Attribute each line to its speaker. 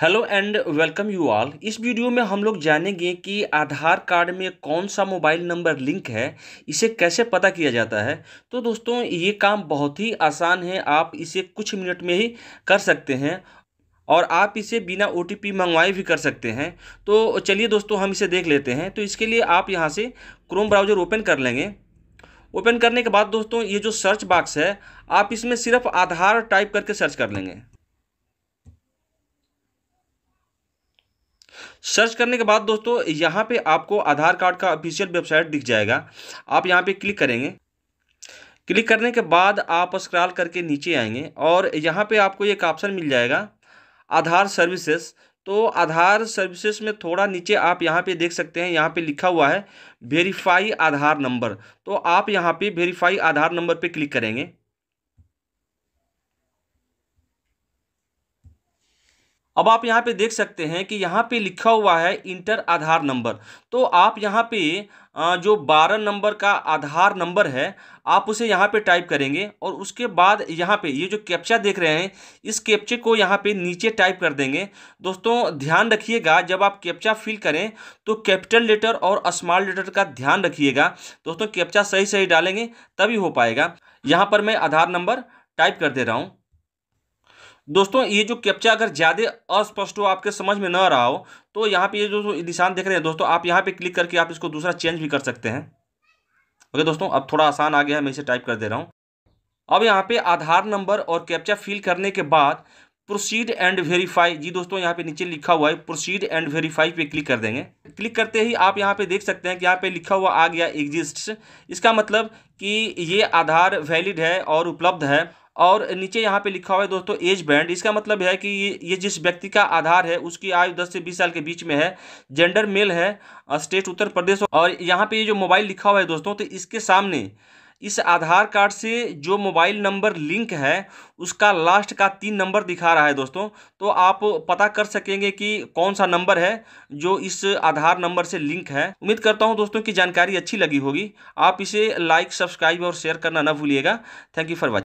Speaker 1: hello and welcome you all इस video में हम लोग जानेंगे कि आधार कार्ड में कौन सा मोबाइल नंबर लिंक है इसे कैसे पता किया जाता है तो दोस्तों ये काम बहुत ही आसान है आप इसे कुछ मिनट में ही कर सकते हैं और आप इसे बिना ओ टी मंगवाए भी कर सकते हैं तो चलिए दोस्तों हम इसे देख लेते हैं तो इसके लिए आप यहाँ से क्रोम ब्राउज़र ओपन कर लेंगे ओपन करने के बाद दोस्तों ये जो सर्च बाक्स है आप इसमें सिर्फ आधार टाइप करके सर्च कर लेंगे सर्च करने के बाद दोस्तों यहाँ पे आपको आधार कार्ड का ऑफिशियल वेबसाइट दिख जाएगा आप यहाँ पे क्लिक करेंगे क्लिक करने के बाद आप स्क्रॉल करके नीचे आएंगे और यहाँ पे आपको एक ऑप्शन मिल जाएगा आधार सर्विसेज तो आधार सर्विसेज में थोड़ा नीचे आप यहाँ पे देख सकते हैं यहाँ पे लिखा हुआ है वेरीफाई आधार नंबर तो आप यहाँ पे वेरीफाई आधार नंबर पे क्लिक करेंगे अब आप यहाँ पे देख सकते हैं कि यहाँ पे लिखा हुआ है इंटर आधार नंबर तो आप यहाँ पे जो बारह नंबर का आधार नंबर है आप उसे यहाँ पे टाइप करेंगे और उसके बाद यहाँ पे ये यह जो कैप्चा देख रहे हैं इस कैप्चे को यहाँ पे नीचे टाइप कर देंगे दोस्तों ध्यान रखिएगा जब आप कैप्चा फिल करें तो कैपिटल लेटर और स्मॉल लेटर का ध्यान रखिएगा दोस्तों कैप्चा सही सही डालेंगे तभी हो पाएगा यहाँ पर मैं आधार नंबर टाइप कर दे रहा हूँ दोस्तों ये जो कैप्चा अगर ज़्यादा अस्पष्ट हो आपके समझ में ना रहा हो तो यहाँ पे ये जो निशान देख रहे हैं दोस्तों आप यहाँ पे क्लिक करके आप इसको दूसरा चेंज भी कर सकते हैं ओके दोस्तों अब थोड़ा आसान आ गया है मैं इसे टाइप कर दे रहा हूँ अब यहाँ पे आधार नंबर और कैप्चा फिल करने के बाद प्रोसीड एंड वेरीफाई जी दोस्तों यहाँ पे नीचे लिखा हुआ है प्रोसीड एंड वेरीफाई पे क्लिक कर देंगे क्लिक करते ही आप यहाँ पे देख सकते हैं कि यहाँ पे लिखा हुआ आ गया एग्जिस्ट इसका मतलब कि ये आधार वैलिड है और उपलब्ध है और नीचे यहाँ पे लिखा हुआ है दोस्तों एज बैंड इसका मतलब है कि ये ये जिस व्यक्ति का आधार है उसकी आयु 10 से 20 साल के बीच में है जेंडर मेल है स्टेट उत्तर प्रदेश और यहाँ पे ये जो मोबाइल लिखा हुआ है दोस्तों तो इसके सामने इस आधार कार्ड से जो मोबाइल नंबर लिंक है उसका लास्ट का तीन नंबर दिखा रहा है दोस्तों तो आप पता कर सकेंगे कि कौन सा नंबर है जो इस आधार नंबर से लिंक है उम्मीद करता हूं दोस्तों की जानकारी अच्छी लगी होगी आप इसे लाइक सब्सक्राइब और शेयर करना ना भूलिएगा थैंक यू फॉर वॉचिंग